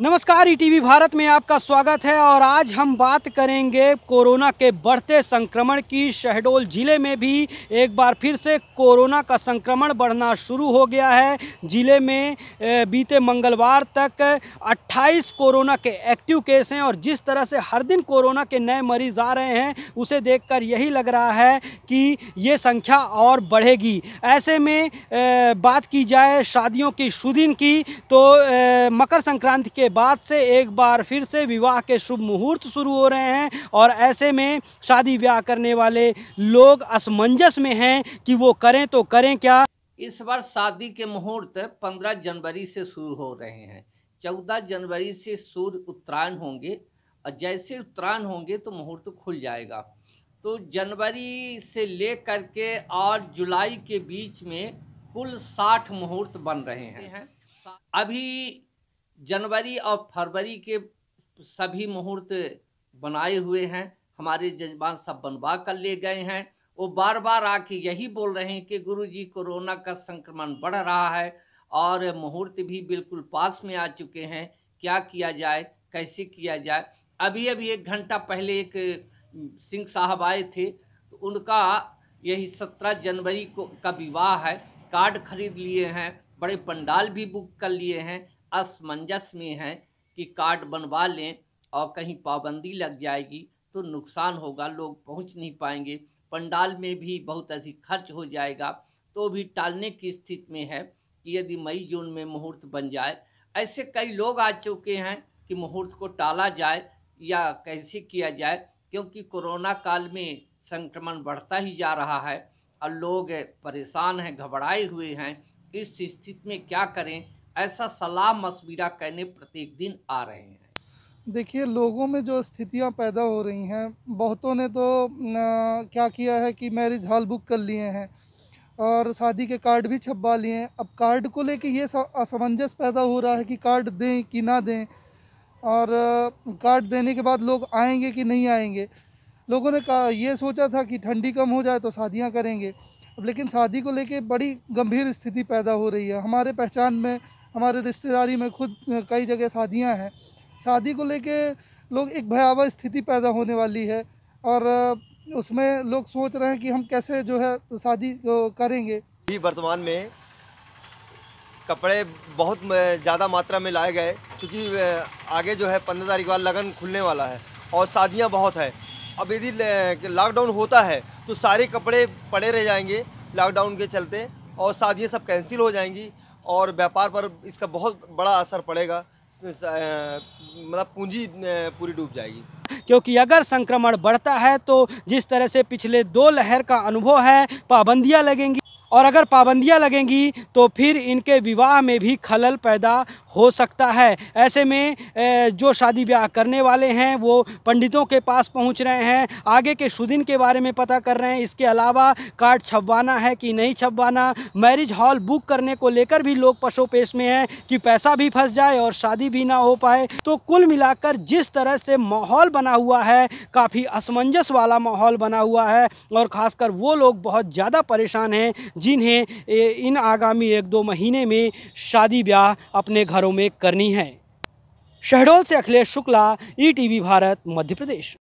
नमस्कार ETV e Bharat में आपका स्वागत है और आज हम बात करेंगे कोरोना के बढ़ते संक्रमण की शहडोल ज़िले में भी एक बार फिर से कोरोना का संक्रमण बढ़ना शुरू हो गया है ज़िले में बीते मंगलवार तक 28 कोरोना के एक्टिव केस हैं और जिस तरह से हर दिन कोरोना के नए मरीज़ आ रहे हैं उसे देखकर यही लग रहा है कि ये संख्या और बढ़ेगी ऐसे में बात की जाए शादियों की शुदिन की तो मकर संक्रांति के बाद से एक बार फिर से विवाह के शुभ मुहूर्त शुरू हो रहे हैं और ऐसे में शादी ब्याह करने वाले लोग असमंजस में हैं कि वो करें तो करें क्या इस बार शादी के मुहूर्त 15 जनवरी से शुरू हो रहे हैं 14 जनवरी से सूर्य उत्तरायण होंगे और जैसे उत्तरायण होंगे तो मुहूर्त खुल जाएगा तो जनवरी से ले के और जुलाई के बीच में कुल साठ मुहूर्त बन रहे हैं अभी जनवरी और फरवरी के सभी मुहूर्त बनाए हुए हैं हमारे जजबान सब बनवा कर ले गए हैं वो बार बार आके यही बोल रहे हैं कि गुरु जी कोरोना का संक्रमण बढ़ रहा है और मुहूर्त भी बिल्कुल पास में आ चुके हैं क्या किया जाए कैसे किया जाए अभी अभी एक घंटा पहले एक सिंह साहब आए थे तो उनका यही सत्रह जनवरी को का विवाह है कार्ड खरीद लिए हैं बड़े पंडाल भी बुक कर लिए हैं असमंजस में हैं कि कार्ड बनवा लें और कहीं पाबंदी लग जाएगी तो नुकसान होगा लोग पहुंच नहीं पाएंगे पंडाल में भी बहुत अधिक खर्च हो जाएगा तो भी टालने की स्थिति में है कि यदि मई जून में मुहूर्त बन जाए ऐसे कई लोग आ चुके हैं कि मुहूर्त को टाला जाए या कैसे किया जाए क्योंकि कोरोना काल में संक्रमण बढ़ता ही जा रहा है और लोग परेशान हैं घबराए हुए हैं इस स्थिति में क्या करें ऐसा सलाह मशविरा कहने प्रत्येक दिन आ रहे हैं देखिए लोगों में जो स्थितियां पैदा हो रही हैं बहुतों ने तो क्या किया है कि मैरिज हॉल बुक कर लिए हैं और शादी के कार्ड भी छपवा लिए हैं अब कार्ड को लेके ये असमंजस पैदा हो रहा है कि कार्ड दें कि ना दें और कार्ड देने के बाद लोग आएंगे कि नहीं आएंगे लोगों ने कहा ये सोचा था कि ठंडी कम हो जाए तो शादियाँ करेंगे अब लेकिन शादी को लेके बड़ी गंभीर स्थिति पैदा हो रही है हमारे पहचान में हमारे रिश्तेदारी में खुद कई जगह शादियाँ हैं शादी को लेके लोग एक भयावह स्थिति पैदा होने वाली है और उसमें लोग सोच रहे हैं कि हम कैसे जो है शादी करेंगे भी वर्तमान में कपड़े बहुत ज़्यादा मात्रा में लाए गए क्योंकि आगे जो है पंद्रह तारीख बाद लगन खुलने वाला है और शादियाँ बहुत है अब यदि लॉकडाउन होता है तो सारे कपड़े पड़े रह जाएंगे लॉकडाउन के चलते और शादियाँ सब कैंसिल हो जाएंगी और व्यापार पर इसका बहुत बड़ा असर पड़ेगा मतलब पूंजी पूरी डूब जाएगी क्योंकि अगर संक्रमण बढ़ता है तो जिस तरह से पिछले दो लहर का अनुभव है पाबंदियां लगेंगी और अगर पाबंदियां लगेंगी तो फिर इनके विवाह में भी खलल पैदा हो सकता है ऐसे में जो शादी ब्याह करने वाले हैं वो पंडितों के पास पहुंच रहे हैं आगे के शुदिन के बारे में पता कर रहे हैं इसके अलावा कार्ड छपवाना है कि नहीं छपवाना मैरिज हॉल बुक करने को लेकर भी लोग पशोपेश में हैं कि पैसा भी फंस जाए और शादी भी ना हो पाए तो कुल मिलाकर जिस तरह से माहौल बना हुआ है काफ़ी असमंजस वाला माहौल बना हुआ है और ख़ासकर वो लोग बहुत ज़्यादा परेशान हैं जिन्हें इन आगामी एक दो महीने में शादी ब्याह अपने घरों में करनी है शहडोल से अखिलेश शुक्ला ई e भारत मध्य प्रदेश